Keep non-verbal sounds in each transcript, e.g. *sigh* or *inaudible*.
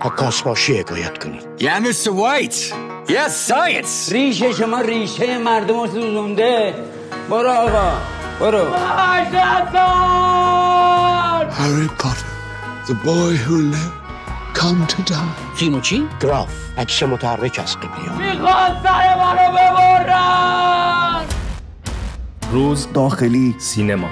عکاسباشی حکایت کنید یا مستر وایت یا ساینس ریشه شما ریشه مردم سوزونده برو آقا برو هری پاتر The boy who lived come to die فیلمو چی؟ گراف اکس متحرک از قبلیان میخواد سر منو ببرن روز داخلی سینما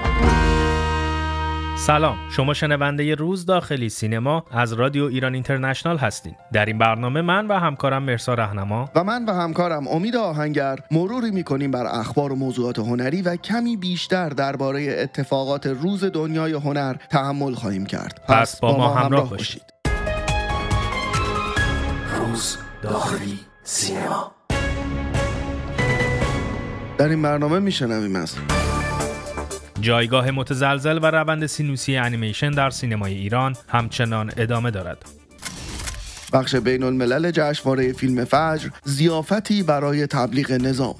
سلام شما شنونده روز داخلی سینما از رادیو ایران اینترنشنال هستید در این برنامه من و همکارم مرسا رهنما و من و همکارم امید آهنگر مروری میکنیم بر اخبار و موضوعات هنری و کمی بیشتر درباره اتفاقات روز دنیای هنر تحمل خواهیم کرد پس, با, ما, همراه, باشید. باشید روز داخلی سینما در این برنامه میشنویم از جایگاه متزلزل و روند سینوسی انیمیشن در سینمای ایران همچنان ادامه دارد. بخش بین الملل جشنواره فیلم فجر زیافتی برای تبلیغ نظام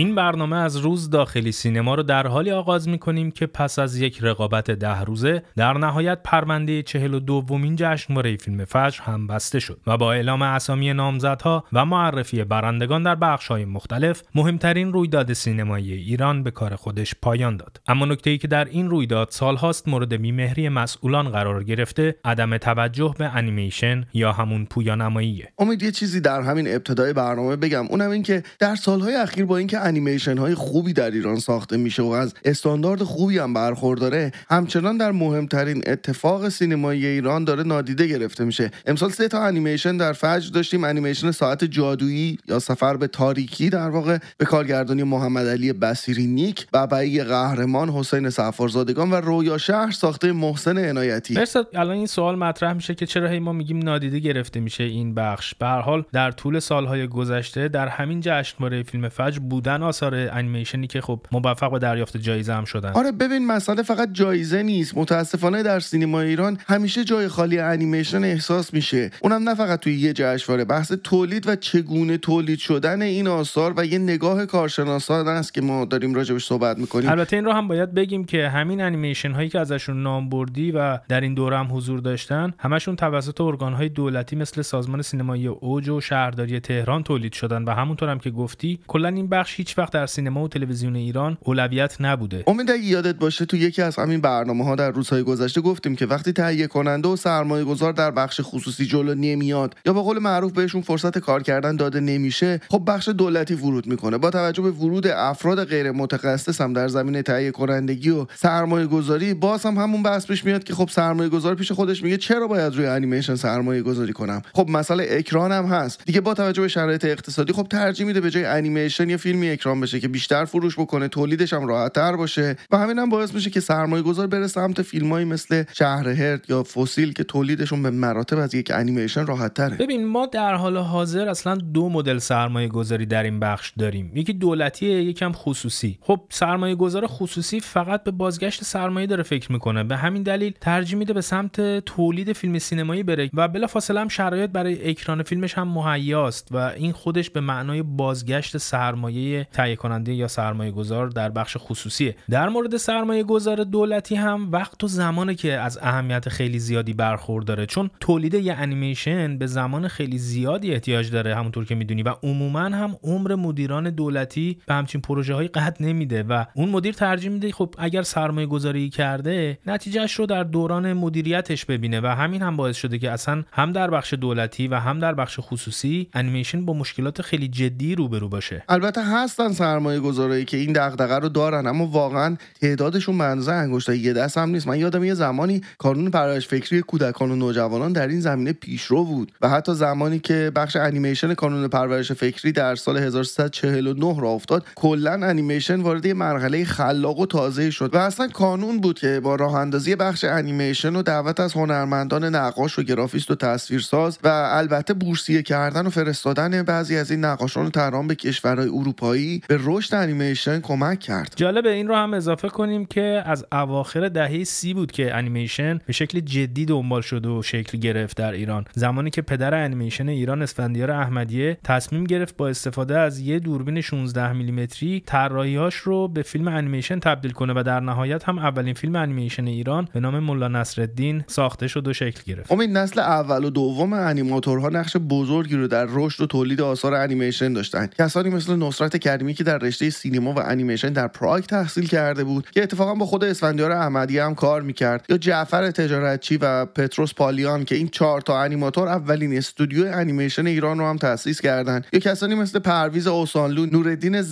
این برنامه از روز داخلی سینما رو در حالی آغاز می کنیم که پس از یک رقابت ده روزه در نهایت پرونده چهل و دومین جشنواره فیلم فجر هم بسته شد و با اعلام اسامی نامزدها و معرفی برندگان در بخشهای مختلف مهمترین رویداد سینمایی ایران به کار خودش پایان داد اما نکته ای که در این رویداد سالهاست مورد بیمهری مسئولان قرار گرفته عدم توجه به انیمیشن یا همون پویانماییه امید یه چیزی در همین ابتدای برنامه بگم اونم اینکه در سالهای اخیر با اینکه انیمیشن های خوبی در ایران ساخته میشه و از استاندارد خوبی هم برخورداره همچنان در مهمترین اتفاق سینمایی ایران داره نادیده گرفته میشه امسال سه تا انیمیشن در فجر داشتیم انیمیشن ساعت جادویی یا سفر به تاریکی در واقع به کارگردانی محمد علی بسیری نیک ببعی قهرمان حسین سفارزادگان و رویا شهر ساخته محسن عنایتی الان این سوال مطرح میشه که چرا هی ما میگیم نادیده گرفته میشه این بخش به حال در طول سالهای گذشته در همین جشنواره فیلم فجر بودن آثار انیمیشنی که خب موفق به دریافت جایزه هم شدن آره ببین مسئله فقط جایزه نیست متاسفانه در سینما ایران همیشه جای خالی انیمیشن احساس میشه اونم نه فقط توی یه جشنواره بحث تولید و چگونه تولید شدن این آثار و یه نگاه کارشناسانه است که ما داریم راجبش صحبت میکنیم البته این رو هم باید بگیم که همین انیمیشن هایی که ازشون نام بردی و در این دوره هم حضور داشتن همشون توسط ارگان های دولتی مثل سازمان سینمایی اوج و شهرداری تهران تولید شدن و همونطور هم که گفتی کلا این بخش هیچ وقت در سینما و تلویزیون ایران اولویت نبوده امید اگه یادت باشه تو یکی از همین برنامه ها در روزهای گذشته گفتیم که وقتی تهیه کننده و سرمایه گذار در بخش خصوصی جلو نمیاد یا به قول معروف بهشون فرصت کار کردن داده نمیشه خب بخش دولتی ورود میکنه با توجه به ورود افراد غیر متخصص در زمینه تهیه کنندگی و سرمایه گذاری باز هم همون بحث پیش میاد که خب سرمایه گذار پیش خودش میگه چرا باید روی انیمیشن سرمایه گذاری کنم خب مسئله اکران هم هست دیگه با توجه به شرایط اقتصادی خب ترجیح میده به جای انیمیشن یا فیلمی اکرام بشه که بیشتر فروش بکنه تولیدش هم راحتتر باشه و همین هم باعث میشه که سرمایه گذار بره سمت فیلم فیلمایی مثل شهر هرد یا فسیل که تولیدشون به مراتب از یک انیمیشن راحت تره ببین ما در حال حاضر اصلا دو مدل سرمایه گذاری در این بخش داریم یکی دولتیه یکم خصوصی خب سرمایه گذار خصوصی فقط به بازگشت سرمایه داره فکر میکنه به همین دلیل ترجیح میده به سمت تولید فیلم سینمایی بره و بلافاصله هم شرایط برای اکران فیلمش هم مهیاست و این خودش به معنای بازگشت سرمایه تهیه کننده یا سرمایه گذار در بخش خصوصی در مورد سرمایه گذار دولتی هم وقت و زمانه که از اهمیت خیلی زیادی برخورداره چون تولید یه انیمیشن به زمان خیلی زیادی احتیاج داره همونطور که میدونی و عموما هم عمر مدیران دولتی به همچین پروژه های قد نمیده و اون مدیر ترجیح میده خب اگر سرمایه گذاری کرده نتیجهش رو در دوران مدیریتش ببینه و همین هم باعث شده که اصلا هم در بخش دولتی و هم در بخش خصوصی انیمیشن با مشکلات خیلی جدی روبرو باشه البته هست هستن سرمایه گذارایی که این دغدغه رو دارن اما واقعا تعدادشون منزه انگشتای یه دست هم نیست من یادم یه زمانی کانون پرورش فکری کودکان و نوجوانان در این زمینه پیشرو بود و حتی زمانی که بخش انیمیشن کانون پرورش فکری در سال 1349 را افتاد کلا انیمیشن وارد یه مرحله خلاق و تازه شد و اصلا کانون بود که با راه اندازی بخش انیمیشن و دعوت از هنرمندان نقاش و گرافیست و تصویرساز و البته بورسیه کردن و فرستادن بعضی از این نقاشان و تهران به کشورهای اروپایی به رشد انیمیشن کمک کرد جالب این رو هم اضافه کنیم که از اواخر دهه سی بود که انیمیشن به شکل جدی دنبال شد و شکل گرفت در ایران زمانی که پدر انیمیشن ایران اسفندیار احمدیه تصمیم گرفت با استفاده از یه دوربین 16 میلیمتری طراحیهاش رو به فیلم انیمیشن تبدیل کنه و در نهایت هم اولین فیلم انیمیشن ایران به نام ملا نصرالدین ساخته شد و شکل گرفت امید نسل اول و دوم انیماتورها نقش بزرگی رو در رشد و تولید آثار انیمیشن داشتن کسانی مثل نصرت که در رشته سینما و انیمیشن در پراگ تحصیل کرده بود که اتفاقا با خود اسفندیار احمدی هم کار میکرد یا جعفر تجارتچی و پتروس پالیان که این چهار تا انیماتور اولین استودیو انیمیشن ایران رو هم تأسیس کردند یا کسانی مثل پرویز اوسانلو نوردین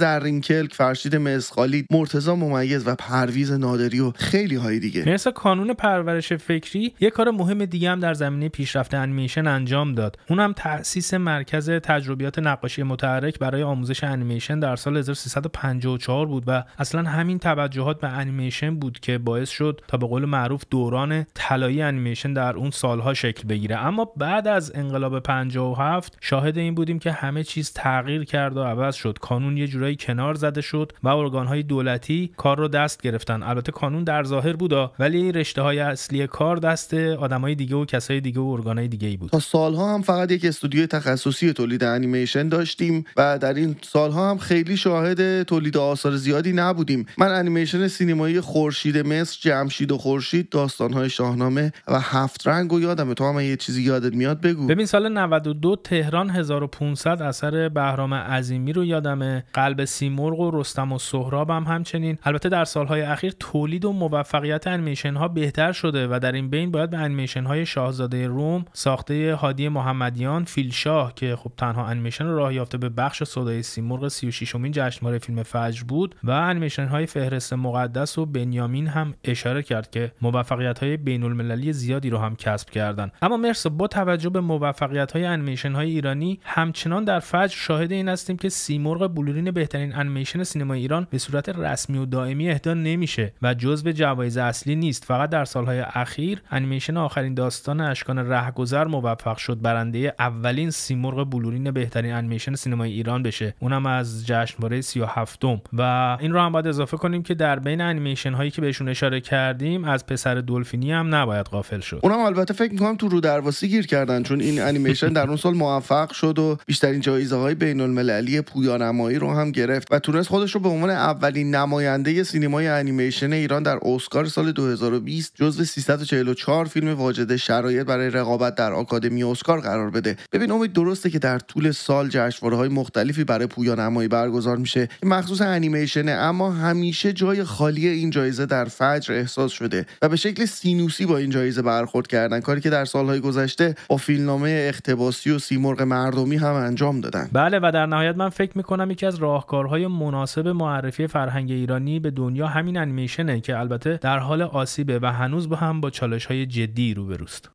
کلک فرشید مسخالی مرتزا ممیز و پرویز نادری و خیلی های دیگه مثل کانون پرورش فکری یه کار مهم دیگه هم در زمینه پیشرفت انیمیشن انجام داد اونم تأسیس مرکز تجربیات نقاشی متحرک برای آموزش انیمیشن در سال 1354 بود و اصلا همین توجهات به انیمیشن بود که باعث شد تا به قول معروف دوران طلایی انیمیشن در اون سالها شکل بگیره اما بعد از انقلاب 57 شاهد این بودیم که همه چیز تغییر کرد و عوض شد کانون یه جورایی کنار زده شد و ارگانهای دولتی کار رو دست گرفتن البته کانون در ظاهر بود، ولی رشته های اصلی کار دست آدمای دیگه و کسای دیگه و ارگانهای دیگه ای بود تا سالها هم فقط یک استودیوی تخصصی تولید انیمیشن داشتیم و در این سالها هم خیلی خیلی شاهد تولید آثار زیادی نبودیم من انیمیشن سینمایی خورشید مصر جمشید و خورشید داستانهای شاهنامه و هفت رنگ و یادمه تو هم یه چیزی یادت میاد بگو ببین سال 92 تهران 1500 اثر بهرام عظیمی رو یادمه قلب سیمرغ و رستم و سهراب هم همچنین البته در سالهای اخیر تولید و موفقیت انیمیشن ها بهتر شده و در این بین باید به انیمیشن های شاهزاده روم ساخته هادی محمدیان فیلشاه که خب تنها انیمیشن راه یافته به بخش صدای سیمرغ 26 جشنواره فیلم فجر بود و انیمیشن های فهرست مقدس و بنیامین هم اشاره کرد که موفقیت های بین المللی زیادی رو هم کسب کردند اما مرس با توجه به موفقیت های انیمیشن های ایرانی همچنان در فجر شاهد این هستیم که سیمرغ بلورین بهترین انیمیشن سینما ایران به صورت رسمی و دائمی اهدا نمیشه و جزو جوایز اصلی نیست فقط در سالهای اخیر انیمیشن آخرین داستان اشکان رهگذر موفق شد برنده اولین سیمرغ بلورین بهترین انیمیشن سینمای ایران بشه اونم از جشنواره 37 و این رو هم باید اضافه کنیم که در بین انیمیشن هایی که بهشون اشاره کردیم از پسر دلفینی هم نباید غافل شد اونم البته فکر میکنم تو رو درواسی گیر کردن چون این انیمیشن در اون سال موفق شد و بیشترین جایزه های بین المللی پویانمایی رو هم گرفت و تونست خودش رو به عنوان اولین نماینده سینمای انیمیشن ایران در اسکار سال 2020 جزو 344 فیلم واجد شرایط برای رقابت در آکادمی اسکار قرار بده ببین امید درسته که در طول سال جشنواره های مختلفی برای پویانمایی برگزار میشه مخصوص انیمیشنه اما همیشه جای خالی این جایزه در فجر احساس شده و به شکل سینوسی با این جایزه برخورد کردن کاری که در سالهای گذشته با فیلمنامه اختباسی و سیمرغ مردمی هم انجام دادن بله و در نهایت من فکر میکنم یکی از راهکارهای مناسب معرفی فرهنگ ایرانی به دنیا همین انیمیشنه که البته در حال آسیبه و هنوز با هم با چالش های جدی روبروست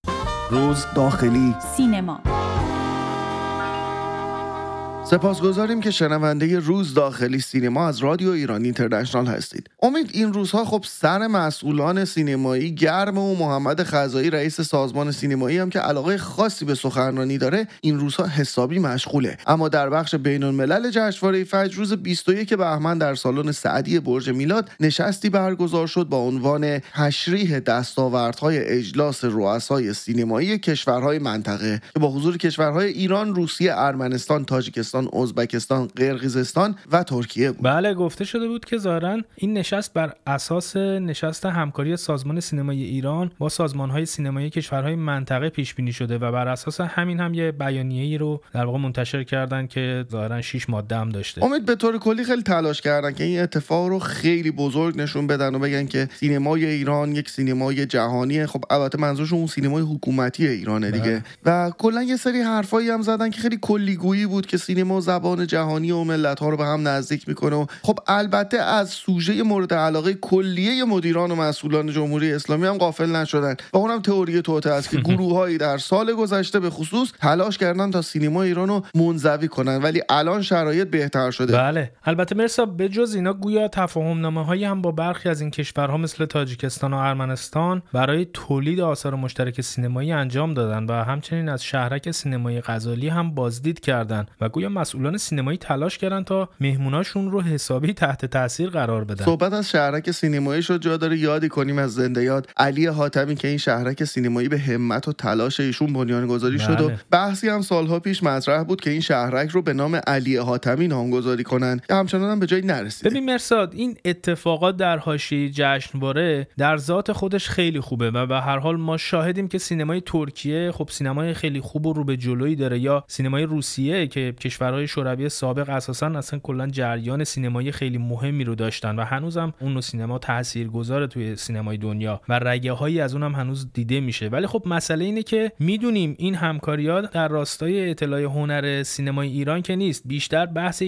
روز داخلی سینما سپاسگزاریم که شنونده روز داخلی سینما از رادیو ایران اینترنشنال هستید. امید این روزها خب سر مسئولان سینمایی گرم و محمد خزایی رئیس سازمان سینمایی هم که علاقه خاصی به سخنرانی داره این روزها حسابی مشغوله. اما در بخش بین الملل جشنواره فجر روز 21 بهمن در سالن سعدی برج میلاد نشستی برگزار شد با عنوان تشریح دستاوردهای اجلاس رؤسای سینمایی کشورهای منطقه که با حضور کشورهای ایران، روسیه، ارمنستان، تاجیکستان افغانستان، ازبکستان، قرقیزستان و ترکیه بود. بله گفته شده بود که ظاهرا این نشست بر اساس نشست همکاری سازمان سینمای ایران با سازمانهای سینمایی کشورهای منطقه پیش بینی شده و بر اساس همین هم یه بیانیه ای رو در واقع منتشر کردن که ظاهرا 6 ماده هم داشته. امید به طور کلی خیلی تلاش کردن که این اتفاق رو خیلی بزرگ نشون بدن و بگن که سینمای ایران یک سینمای جهانیه خب البته منظورشون اون سینمای حکومتی ایرانه دیگه بله. و کلا یه سری حرفایی هم زدن که خیلی کلیگویی بود که سینما ما زبان جهانی و ملت ها رو به هم نزدیک میکنه خب البته از سوژه مورد علاقه کلیه مدیران و مسئولان جمهوری اسلامی هم غافل نشدن و اونم تئوری توته است که *laughs* گروههایی در سال گذشته به خصوص تلاش کردن تا سینما ایران رو منزوی کنن ولی الان شرایط بهتر شده بله البته مرسا بجز اینا گویا تفاهم نامه هایی هم با برخی از این کشورها مثل تاجیکستان و ارمنستان برای تولید آثار مشترک سینمایی انجام دادن و همچنین از شهرک سینمایی غزالی هم بازدید کردند و گویا مسئولان سینمایی تلاش کردن تا مهموناشون رو حسابی تحت تاثیر قرار بدن صحبت از شهرک سینمایی شد جا داره یادی کنیم از زنده یاد علی حاتمی که این شهرک سینمایی به همت و تلاش ایشون بنیانگذاری شد و بله. بحثی هم سالها پیش مطرح بود که این شهرک رو به نام علی حاتمی نامگذاری کنن که همچنان هم به جایی نرسید ببین مرساد این اتفاقات در حاشیه جشنواره در ذات خودش خیلی خوبه و به هر حال ما شاهدیم که سینمای ترکیه خب سینمای خیلی خوب و رو به جلویی داره یا سینمای روسیه که کشور کشورهای شوروی سابق اساسا اصلا کلا جریان سینمایی خیلی مهمی رو داشتن و هنوزم اون اونو سینما تاثیرگذار توی سینمای دنیا و رگه هایی از اونم هنوز دیده میشه ولی خب مسئله اینه که میدونیم این همکاری در راستای اطلاع هنر سینمای ایران که نیست بیشتر بحث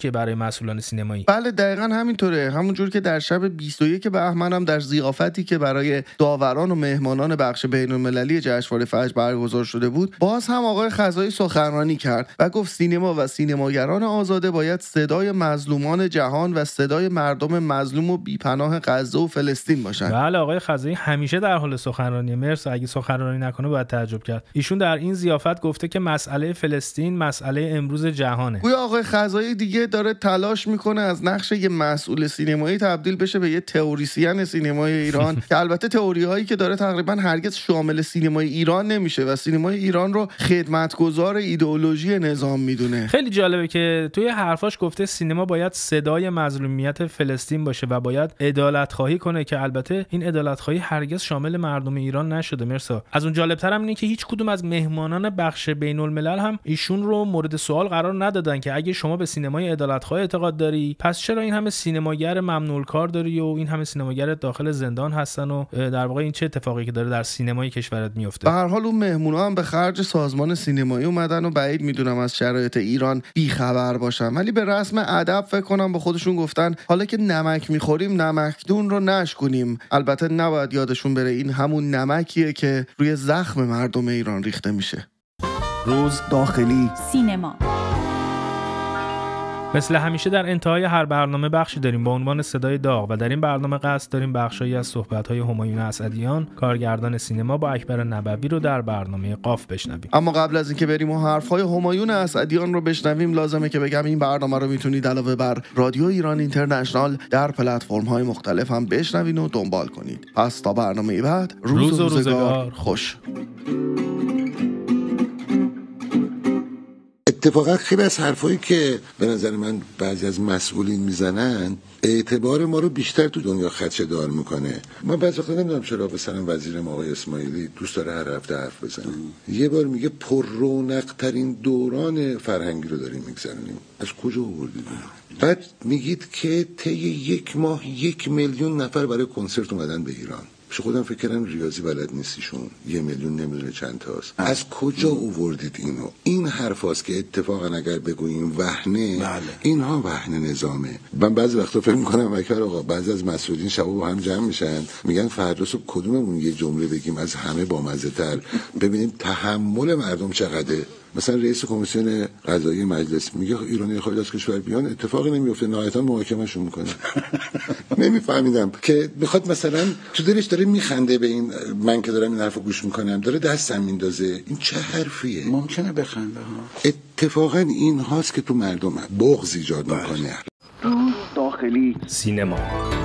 که برای مسئولان سینمایی بله دقیقا همینطوره همونجور که در شب 21 بهمن در ضیافتی که برای داوران و مهمانان بخش بین المللی جشنواره فجر برگزار شده بود باز هم آقای خزایی سخنرانی کرد و گفت سینما و سینماگران آزاده باید صدای مظلومان جهان و صدای مردم مظلوم و بیپناه غزه و فلسطین باشند. بله آقای خزایی همیشه در حال سخنرانی مرس اگه سخنرانی نکنه باید تعجب کرد ایشون در این زیافت گفته که مسئله فلسطین مسئله امروز جهانه گویا آقای خزایی دیگه داره تلاش میکنه از نقش یه مسئول سینمایی تبدیل بشه به یه تئوریسین سینمای ایران *laughs* که البته تئوریهایی که داره تقریبا هرگز شامل سینمای ایران نمیشه و سینمای ایران رو خدمتگزار ایدئولوژی نظام میدونه خیلی جالبه که توی حرفاش گفته سینما باید صدای مظلومیت فلسطین باشه و باید عدالت خواهی کنه که البته این عدالت هرگز شامل مردم ایران نشده مرسا از اون جالبتر هم اینه که هیچ کدوم از مهمانان بخش بین الملل هم ایشون رو مورد سوال قرار ندادن که اگه شما به سینمای عدالت خواهی اعتقاد داری پس چرا این همه سینماگر ممنول کار داری و این همه سینماگر داخل زندان هستن و در واقع این چه اتفاقی که داره در سینمای کشورت میفته به هر حال اون مهمونا هم به خرج سازمان سینمایی اومدن و بعید میدونم از شرایط ایران بیخبر باشن ولی به رسم ادب فکر کنم به خودشون گفتن حالا که نمک میخوریم نمکدون رو نشکنیم البته نباید یادشون بره این همون نمکیه که روی زخم مردم ایران ریخته میشه روز داخلی سینما مثل همیشه در انتهای هر برنامه بخشی داریم با عنوان صدای داغ و در این برنامه قصد داریم بخشهایی از صحبت‌های همایون اسدیان کارگردان سینما با اکبر نبوی رو در برنامه قاف بشنویم اما قبل از اینکه بریم و حرف‌های همایون اسدیان رو بشنویم لازمه که بگم این برنامه رو میتونید علاوه بر رادیو ایران اینترنشنال در های مختلف هم بشنوین و دنبال کنید پس تا برنامه بعد روز, روز خوش اتفاقا خیلی از حرفایی که به نظر من بعضی از مسئولین میزنن اعتبار ما رو بیشتر تو دنیا خدشه دار میکنه من بعضی وقتا نمیدونم چرا به وزیر وزیرم آقای اسماعیلی دوست داره هر هفته حرف بزنه یه بار میگه پر رونق ترین دوران فرهنگی رو داریم میگذرونیم از کجا آوردید بعد میگید که طی یک ماه یک میلیون نفر برای کنسرت اومدن به ایران پیش خودم فکر کردم ریاضی بلد نیستیشون یه میلیون نمیدونه چند تاست از کجا اووردید اینو این حرفاست که اتفاقا اگر بگوییم وحنه بله. اینها وحنه نظامه من بعض وقتا فکر میکنم اکبر آقا بعض از مسئولین شبا با هم جمع میشن میگن فردا صبح کدوممون یه جمله بگیم از همه بامزه تر ببینیم تحمل مردم چقدره مثلا رئیس کمیسیون قضایی مجلس میگه ایرانی خارج از کشور بیان اتفاقی نمیفته نهایتا محاکمهشون میکنه *laughs* نمیفهمیدم که میخواد مثلا تو دلش داره میخنده به این من که دارم این حرفو گوش میکنم داره دستم میندازه این چه حرفیه ممکنه بخنده ها اتفاقا این هاست که تو مردم بغض ایجاد میکنه داخلی سینما